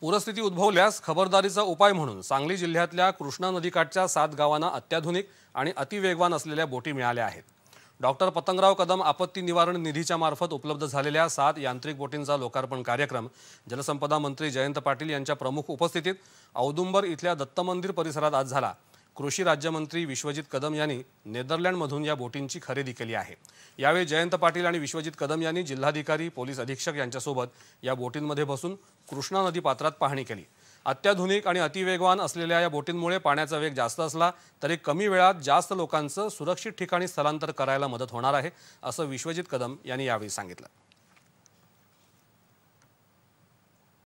पूरस्थिती उद्भवल्यास खबरदारीचा उपाय म्हणून सांगली जिल्ह्यातल्या कृष्णा नदीकाठच्या सात गावांना अत्याधुनिक आणि अतिवेगवान असलेल्या बोटी मिळाल्या आहेत डॉक्टर पतंगराव कदम आपत्ती निवारण निधीच्या मार्फत उपलब्ध झालेल्या सात यांत्रिक बोटींचा लोकार्पण कार्यक्रम जलसंपदा मंत्री जयंत पाटील यांच्या प्रमुख उपस्थितीत औदुंबर इथल्या दत्तमंदिर परिसरात आज झाला कृषी राज्यमंत्री विश्वजित कदम यांनी नेदरलँडमधून या बोटींची खरेदी केली आहे यावेळी जयंत पाटील आणि विश्वजित कदम यांनी जिल्हाधिकारी पोलीस अधीक्षक यांच्यासोबत या बोटींमध्ये बसून कृष्णा नदी पात्रात पाहणी केली अत्याधुनिक आणि अतिवेगवान असलेल्या या बोटींमुळे पाण्याचा वेग जास्त असला तरी कमी वेळात जास्त लोकांचं सुरक्षित ठिकाणी स्थलांतर करायला मदत होणार आहे असं विश्वजित कदम यांनी यावेळी सांगितलं